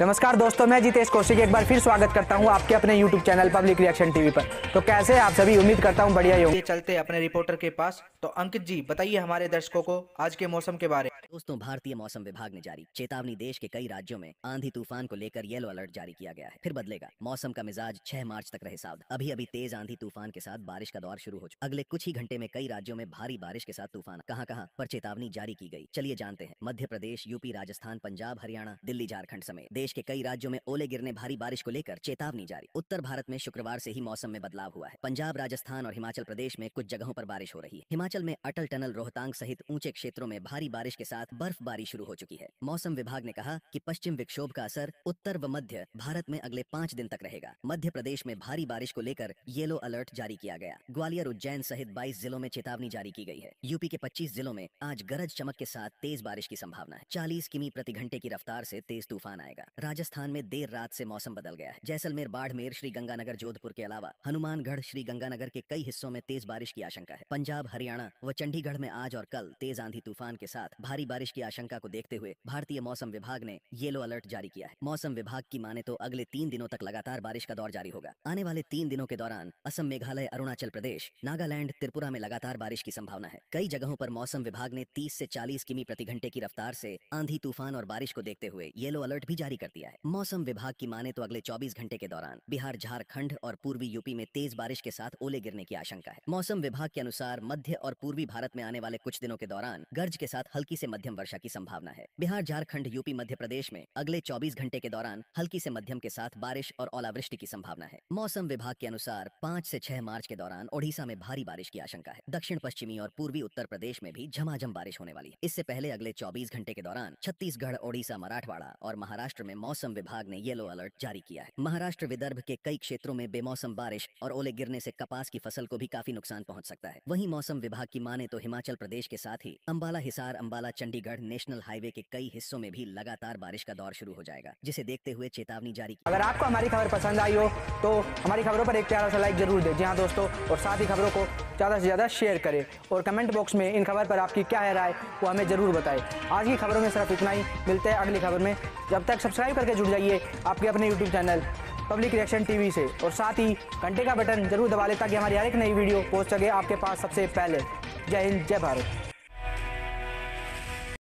नमस्कार दोस्तों मैं जितेश कौशिक एक बार फिर स्वागत करता हूं आपके अपने YouTube channel public reaction TV पर तो कैसे आप सभी उम्मीद करता हूं बढ़िया ही चलते अपने रिपोर्टर के पास तो अंकित जी बताइए हमारे दर्शकों को आज के मौसम के बारे दोस्तों भारतीय मौसम विभाग ने जारी चेतावनी देश के कई राज्यों में आंधी तूफान को लेकर येलो अलर्ट जारी किया गया है फिर बदलेगा मौसम का मिजाज छह मार्च तक रहे सावध अभी अभी तेज आंधी तूफान के साथ बारिश का दौर शुरू हो चुका अगले कुछ ही घंटे में कई राज्यों में भारी बारिश के साथ तूफान कहाँ कहाँ पर चेतावनी जारी की गयी चलिए जानते हैं मध्य प्रदेश यूपी राजस्थान पंजाब हरियाणा दिल्ली झारखंड समेत देश के कई राज्यों में ओले गिरने भारी बारिश को लेकर चेतावनी जारी उत्तर भारत में शुक्रवार से ही मौसम में बदलाव हुआ है पंजाब राजस्थान और हिमाचल प्रदेश में कुछ जगहों पर बारिश हो रही है हिमाचल में अटल टनल रोहतांग सहित ऊंचे क्षेत्रों में भारी बारिश के साथ साथ बर्फबारी शुरू हो चुकी है मौसम विभाग ने कहा कि पश्चिम विक्षोभ का असर उत्तर व मध्य भारत में अगले पाँच दिन तक रहेगा मध्य प्रदेश में भारी बारिश को लेकर येलो अलर्ट जारी किया गया ग्वालियर उज्जैन सहित बाईस जिलों में चेतावनी जारी की गई है यूपी के पच्चीस जिलों में आज गरज चमक के साथ तेज बारिश की संभावना है चालीस किमी प्रति घंटे की रफ्तार ऐसी तेज तूफान आएगा राजस्थान में देर रात ऐसी मौसम बदल गया है जैसलमेर बाढ़मेर श्री गंगानगर जोधपुर के अलावा हनुमानगढ़ श्री गंगानगर के कई हिस्सों में तेज बारिश की आशंका है पंजाब हरियाणा व चंडीगढ़ में आज और कल तेज आंधी तूफान के साथ भारी भारी बारिश की आशंका को देखते हुए भारतीय मौसम विभाग ने येलो अलर्ट जारी किया है मौसम विभाग की माने तो अगले तीन दिनों तक लगातार बारिश का दौर जारी होगा आने वाले तीन दिनों के दौरान असम मेघालय अरुणाचल प्रदेश नागालैंड त्रिपुरा में लगातार बारिश की संभावना है कई जगहों पर मौसम विभाग ने तीस से चालीस किमी प्रति घंटे की रफ्तार से आंधी तूफान और बारिश को देखते हुए येलो अलर्ट भी जारी कर दिया है मौसम विभाग की माने तो अगले चौबीस घंटे के दौरान बिहार झारखंड और पूर्वी यूपी में तेज बारिश के साथ ओले गिरने की आशंका है मौसम विभाग के अनुसार मध्य और पूर्वी भारत में आने वाले कुछ दिनों के दौरान गर्ज के साथ हल्की से से मध्यम वर्षा की संभावना है बिहार झारखंड यूपी मध्य प्रदेश में अगले 24 घंटे के दौरान हल्की से मध्यम के साथ बारिश और ओलावृष्टि की संभावना है मौसम विभाग के अनुसार पाँच से छह मार्च के दौरान ओडिशा में भारी बारिश की आशंका है दक्षिण पश्चिमी और पूर्वी उत्तर प्रदेश में भी झमाझम बारिश होने वाली है इससे पहले अगले चौबीस घंटे के दौरान छत्तीसगढ़ ओडिशा मराठवाड़ा और महाराष्ट्र में मौसम विभाग ने येलो अलर्ट जारी किया है महाराष्ट्र विदर्भ के कई क्षेत्रों में बेमौसम बारिश और ओले गिरने से कपास की फसल को भी काफी नुकसान पहुंच सकता है वहीं मौसम विभाग की माने तो हिमाचल प्रदेश के साथ ही अम्बाला हिसार अम्बाला चंडीगढ़ नेशनल हाईवे के कई हिस्सों में भी लगातार बारिश का दौर शुरू हो जाएगा जिसे देखते हुए चेतावनी जारी की अगर आपको हमारी खबर पसंद आई हो तो हमारी खबरों पर एक प्यारा सा लाइक जरूर दें जी हाँ दोस्तों और साथ ही खबरों को ज़्यादा से ज़्यादा शेयर करें और कमेंट बॉक्स में इन खबर पर आपकी क्या है राय वो हमें ज़रूर बताए आज की खबरों में सिर्फ इतना ही मिलते हैं अगली खबर में जब तक सब्सक्राइब करके जुड़ जाइए आपके अपने YouTube channel public reaction TV से और साथ ही घंटे का बटन जरूर दबा लें ताकि हमारी हर एक नई वीडियो पहुंच सके आपके पास सबसे पहले जय हिंद जय भारत